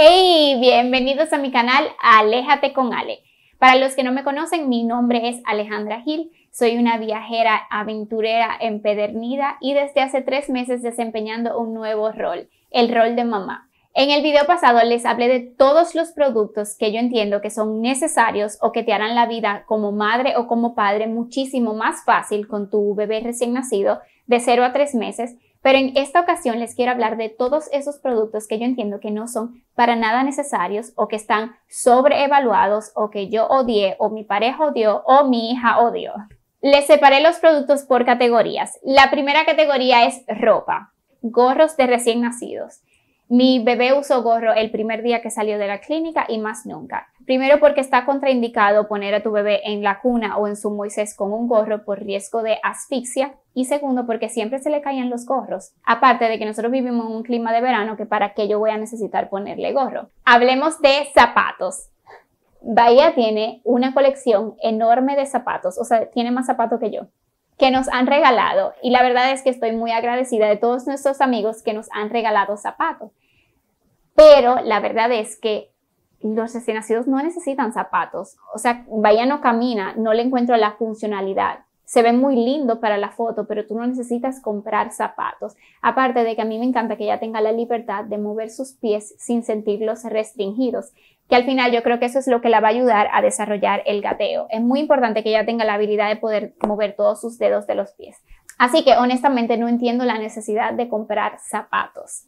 Hey, bienvenidos a mi canal Aléjate con Ale. Para los que no me conocen, mi nombre es Alejandra Gil, soy una viajera aventurera empedernida y desde hace tres meses desempeñando un nuevo rol, el rol de mamá. En el video pasado les hablé de todos los productos que yo entiendo que son necesarios o que te harán la vida como madre o como padre muchísimo más fácil con tu bebé recién nacido de 0 a 3 meses pero en esta ocasión les quiero hablar de todos esos productos que yo entiendo que no son para nada necesarios o que están sobreevaluados o que yo odié o mi pareja odió o mi hija odió. Les separé los productos por categorías. La primera categoría es ropa, gorros de recién nacidos. Mi bebé usó gorro el primer día que salió de la clínica y más nunca. Primero porque está contraindicado poner a tu bebé en la cuna o en su Moisés con un gorro por riesgo de asfixia y segundo porque siempre se le caían los gorros. Aparte de que nosotros vivimos en un clima de verano que para qué yo voy a necesitar ponerle gorro. Hablemos de zapatos. Bahía tiene una colección enorme de zapatos, o sea, tiene más zapatos que yo que nos han regalado. Y la verdad es que estoy muy agradecida de todos nuestros amigos que nos han regalado zapatos. Pero la verdad es que los recién nacidos no necesitan zapatos. O sea, vaya no camina, no le encuentro la funcionalidad se ve muy lindo para la foto, pero tú no necesitas comprar zapatos. Aparte de que a mí me encanta que ella tenga la libertad de mover sus pies sin sentirlos restringidos, que al final yo creo que eso es lo que la va a ayudar a desarrollar el gateo. Es muy importante que ella tenga la habilidad de poder mover todos sus dedos de los pies. Así que honestamente no entiendo la necesidad de comprar zapatos.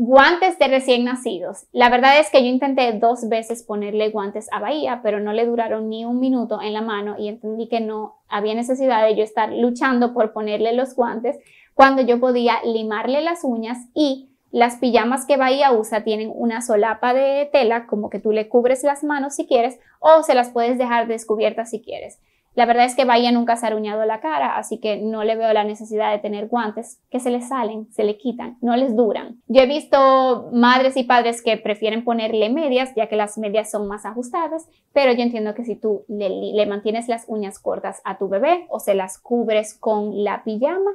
Guantes de recién nacidos. La verdad es que yo intenté dos veces ponerle guantes a Bahía, pero no le duraron ni un minuto en la mano y entendí que no había necesidad de yo estar luchando por ponerle los guantes cuando yo podía limarle las uñas y las pijamas que Bahía usa tienen una solapa de tela, como que tú le cubres las manos si quieres o se las puedes dejar descubiertas si quieres. La verdad es que Bahía nunca se ha uñado la cara, así que no le veo la necesidad de tener guantes que se le salen, se le quitan, no les duran. Yo he visto madres y padres que prefieren ponerle medias, ya que las medias son más ajustadas, pero yo entiendo que si tú le mantienes las uñas cortas a tu bebé o se las cubres con la pijama,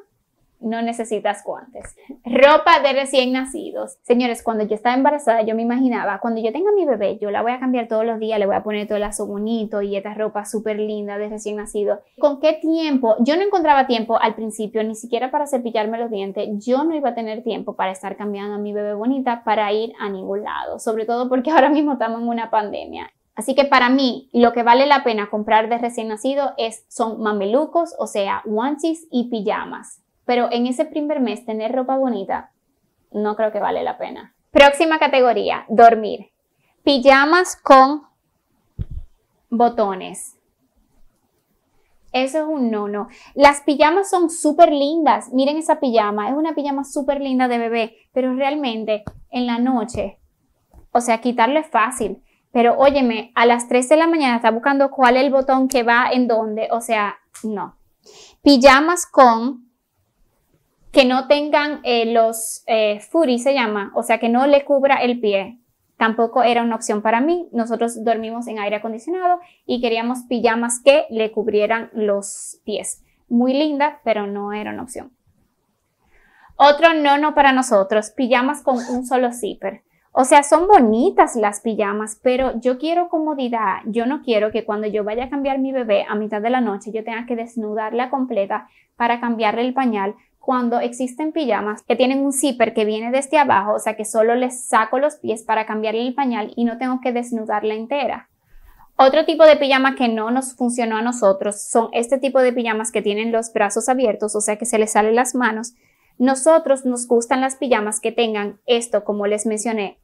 no necesitas guantes. Ropa de recién nacidos. Señores, cuando yo estaba embarazada, yo me imaginaba, cuando yo tenga mi bebé, yo la voy a cambiar todos los días, le voy a poner todo el lazo bonito y esta ropa súper linda de recién nacido. ¿Con qué tiempo? Yo no encontraba tiempo al principio, ni siquiera para cepillarme los dientes. Yo no iba a tener tiempo para estar cambiando a mi bebé bonita para ir a ningún lado, sobre todo porque ahora mismo estamos en una pandemia. Así que para mí lo que vale la pena comprar de recién nacido es, son mamelucos, o sea, onesies y pijamas. Pero en ese primer mes tener ropa bonita no creo que vale la pena. Próxima categoría, dormir. Pijamas con botones. Eso es un no, no. Las pijamas son súper lindas. Miren esa pijama. Es una pijama súper linda de bebé. Pero realmente en la noche, o sea, quitarlo es fácil. Pero óyeme, a las 3 de la mañana está buscando cuál es el botón que va en dónde. O sea, no. Pijamas con que no tengan eh, los eh, se llama, o sea, que no le cubra el pie. Tampoco era una opción para mí. Nosotros dormimos en aire acondicionado y queríamos pijamas que le cubrieran los pies. Muy linda, pero no era una opción. Otro no no para nosotros, pijamas con un solo zipper. O sea, son bonitas las pijamas, pero yo quiero comodidad. Yo no quiero que cuando yo vaya a cambiar mi bebé a mitad de la noche yo tenga que desnudarla completa para cambiarle el pañal, cuando existen pijamas que tienen un zipper que viene desde abajo, o sea que solo les saco los pies para cambiarle el pañal y no tengo que desnudarla entera. Otro tipo de pijama que no nos funcionó a nosotros son este tipo de pijamas que tienen los brazos abiertos, o sea que se les salen las manos. Nosotros nos gustan las pijamas que tengan esto, como les mencioné,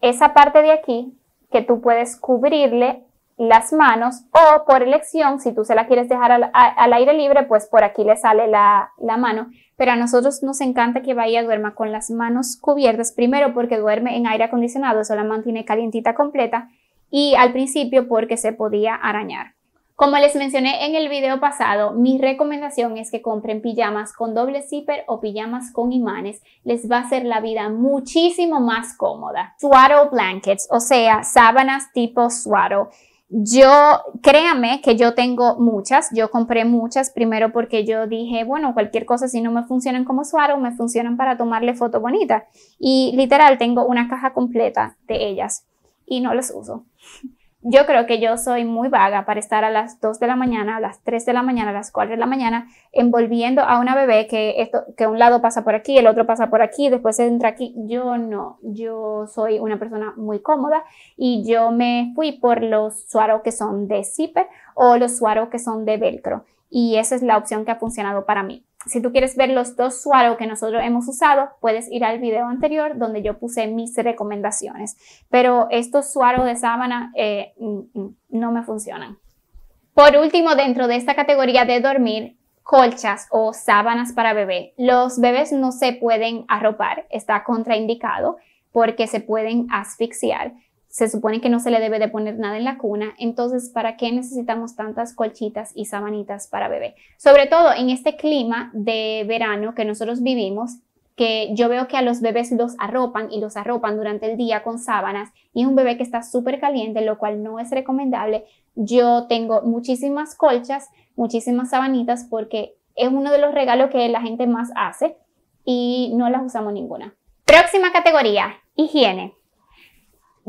esa parte de aquí que tú puedes cubrirle las manos o por elección, si tú se la quieres dejar al, aire libre, pues por aquí le sale la, la, mano. Pero a nosotros nos encanta que Bahía duerma con las manos cubiertas, primero porque duerme en aire acondicionado, eso la mantiene calientita completa, y al principio porque se podía arañar. Como les mencioné en el video pasado, mi recomendación es que compren pijamas con doble zipper o pijamas con imanes. Les va a hacer la vida muchísimo más cómoda. Swaddle blankets, o sea, sábanas tipo swaddle. Yo, créame que yo tengo muchas, yo compré muchas, primero porque yo dije, bueno, cualquier cosa, si no me funcionan como suaro, me funcionan para tomarle foto bonita. Y literal, tengo una caja completa de ellas y no las uso yo creo que yo soy muy vaga para estar a las 2 de la mañana, a las 3 de la mañana, a las 4 de la mañana, envolviendo a una bebé que, esto, que un lado pasa por aquí, el otro pasa por aquí, después entra aquí. Yo no, yo soy una persona muy cómoda y yo me fui por los suaros que son de zipper o los suaros que son de velcro. Y esa es la opción que ha funcionado para mí si tú quieres ver los dos suaros que nosotros hemos usado, puedes ir al video anterior donde yo puse mis recomendaciones. Pero estos suaros de sábana eh, no me funcionan. Por último, dentro de esta categoría de dormir, colchas o sábanas para bebé. Los bebés no se pueden arropar, está contraindicado porque se pueden asfixiar se supone que no se le debe de poner nada en la cuna, entonces ¿para qué necesitamos tantas colchitas y sabanitas para bebé? Sobre todo en este clima de verano que nosotros vivimos, que yo veo que a los bebés los arropan y los arropan durante el día con sábanas y un bebé que está súper caliente, lo cual no es recomendable. Yo tengo muchísimas colchas, muchísimas sabanitas porque es uno de los regalos que la gente más hace y no las usamos ninguna. Próxima categoría, higiene.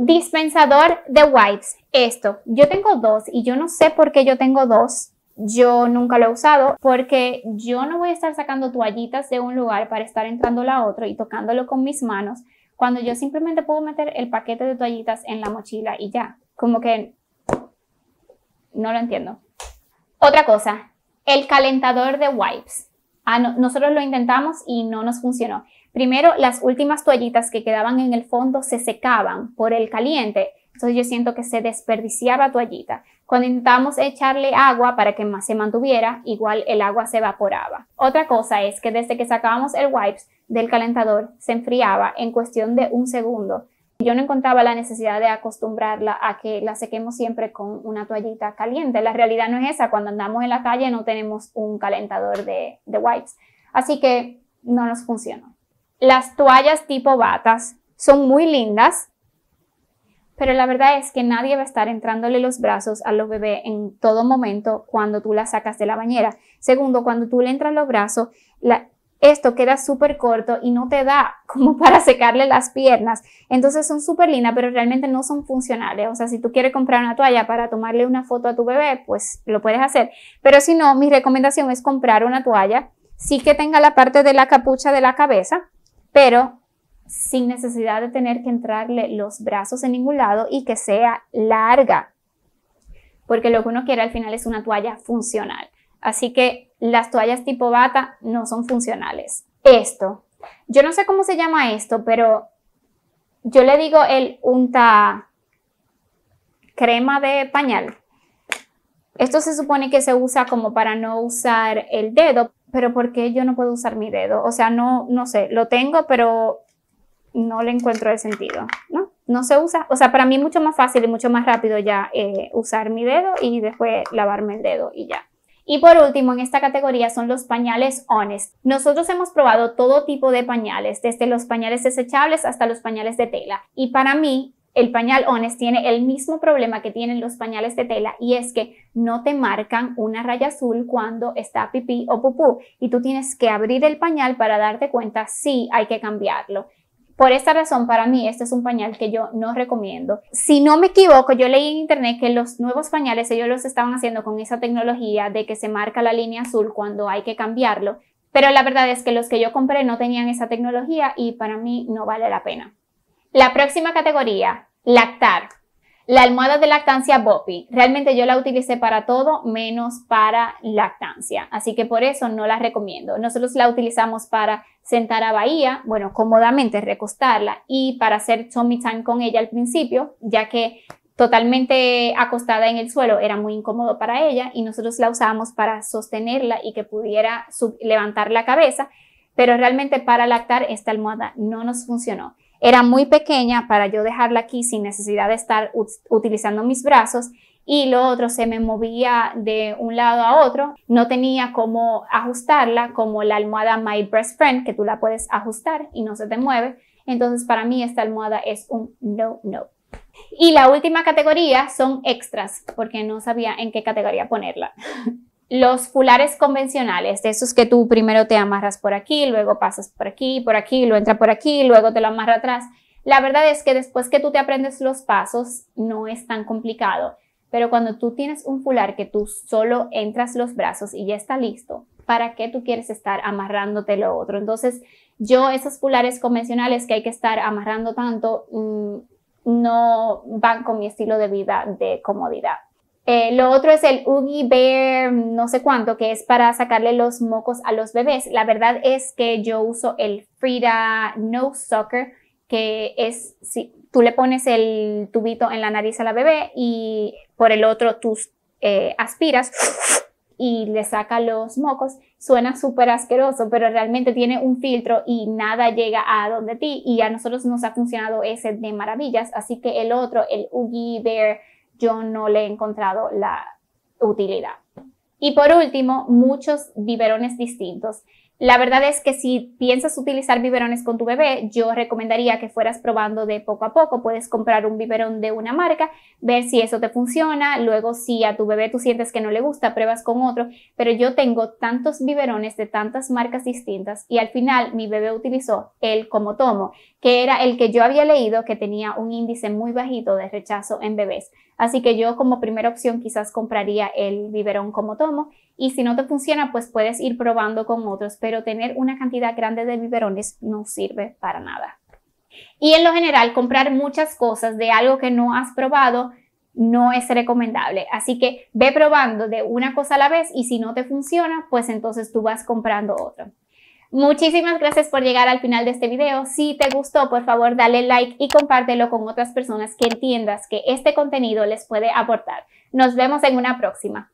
Dispensador de wipes. Esto, yo tengo dos y yo no sé por qué yo tengo dos. Yo nunca lo he usado porque yo no voy a estar sacando toallitas de un lugar para estar entrando a otro y tocándolo con mis manos cuando yo simplemente puedo meter el paquete de toallitas en la mochila y ya. Como que no lo entiendo. Otra cosa, el calentador de wipes. Ah, nosotros lo intentamos y no nos funcionó. Primero, las últimas toallitas que quedaban en el fondo se secaban por el caliente, entonces yo siento que se desperdiciaba toallita. Cuando intentamos echarle agua para que más se mantuviera, igual el agua se evaporaba. Otra cosa es que desde que sacábamos el wipes del calentador se enfriaba en cuestión de un segundo. Yo no encontraba la necesidad de acostumbrarla a que la sequemos siempre con una toallita caliente. La realidad no es esa. Cuando andamos en la calle no tenemos un calentador de, de wipes. Así que no nos funcionó. Las toallas tipo batas son muy lindas, pero la verdad es que nadie va a estar entrándole los brazos a los bebés en todo momento cuando tú las sacas de la bañera. Segundo, cuando tú le entras los brazos, esto queda súper corto y no te da como para secarle las piernas. Entonces son súper lindas, pero realmente no son funcionales. O sea, si tú quieres comprar una toalla para tomarle una foto a tu bebé, pues lo puedes hacer. Pero si no, mi recomendación es comprar una toalla, sí que tenga la parte de la capucha de la cabeza, pero sin necesidad de tener que entrarle los brazos en ningún lado y que sea larga, porque lo que uno quiere al final es una toalla funcional. Así que las toallas tipo bata no son funcionales. Esto, yo no sé cómo se llama esto, pero yo le digo el unta crema de pañal. Esto se supone que se usa como para no usar el dedo, pero ¿por qué yo no puedo usar mi dedo? O sea, no, no sé, lo tengo, pero no le encuentro el sentido, ¿no? No se usa. O sea, para mí es mucho más fácil y mucho más rápido ya eh, usar mi dedo y después lavarme el dedo y ya. Y por último, en esta categoría son los pañales Honest. Nosotros hemos probado todo tipo de pañales, desde los pañales desechables hasta los pañales de tela. Y para mí, el pañal Ones tiene el mismo problema que tienen los pañales de tela y es que no te marcan una raya azul cuando está pipí o pupú y tú tienes que abrir el pañal para darte cuenta si hay que cambiarlo. Por esta razón, para mí, este es un pañal que yo no recomiendo. Si no me equivoco, yo leí en internet que los nuevos pañales ellos los estaban haciendo con esa tecnología de que se marca la línea azul cuando hay que cambiarlo, pero la verdad es que los que yo compré no tenían esa tecnología y para mí no vale la pena. La próxima categoría, Lactar. La almohada de lactancia Bopi, realmente yo la utilicé para todo menos para lactancia, así que por eso no la recomiendo. Nosotros la utilizamos para sentar a Bahía, bueno, cómodamente recostarla y para hacer tummy con ella al principio, ya que totalmente acostada en el suelo era muy incómodo para ella y nosotros la usábamos para sostenerla y que pudiera levantar la cabeza, pero realmente para lactar esta almohada no nos funcionó. Era muy pequeña para yo dejarla aquí sin necesidad de estar utilizando mis brazos y lo otro se me movía de un lado a otro. No tenía cómo ajustarla como la almohada My Breast Friend que tú la puedes ajustar y no se te mueve. Entonces para mí esta almohada es un no, no. Y la última categoría son extras porque no sabía en qué categoría ponerla. los fulares convencionales, de esos que tú primero te amarras por aquí, luego pasas por aquí, por aquí, lo entra por aquí, luego te lo amarra atrás. La verdad es que después que tú te aprendes los pasos, no es tan complicado. Pero cuando tú tienes un fular que tú solo entras los brazos y ya está listo, ¿para qué tú quieres estar amarrándote lo otro? Entonces, yo esos fulares convencionales que hay que estar amarrando tanto, mm, no van con mi estilo de vida de comodidad. Eh, lo otro es el Oogie Bear, no sé cuánto, que es para sacarle los mocos a los bebés. La verdad es que yo uso el Frida No Sucker, que es si tú le pones el tubito en la nariz a la bebé y por el otro tú eh, aspiras y le saca los mocos. Suena súper asqueroso, pero realmente tiene un filtro y nada llega a donde ti. Y a nosotros nos ha funcionado ese de maravillas. Así que el otro, el Oogie Bear yo no le he encontrado la utilidad. Y por último, muchos biberones distintos. La verdad es que si piensas utilizar biberones con tu bebé, yo recomendaría que fueras probando de poco a poco. Puedes comprar un biberón de una marca, ver si eso te funciona. Luego, si a tu bebé tú sientes que no le gusta, pruebas con otro. Pero yo tengo tantos biberones de tantas marcas distintas y al final mi bebé utilizó el como tomo, que era el que yo había leído que tenía un índice muy bajito de rechazo en bebés. Así que yo como primera opción quizás compraría el biberón como tomo y si no te funciona, pues puedes ir probando con otros, pero tener una cantidad grande de biberones no sirve para nada. Y en lo general, comprar muchas cosas de algo que no has probado no es recomendable. Así que ve probando de una cosa a la vez y si no te funciona, pues entonces tú vas comprando otro. Muchísimas gracias por llegar al final de este video. Si te gustó, por favor, dale like y compártelo con otras personas que entiendas que este contenido les puede aportar. Nos vemos en una próxima.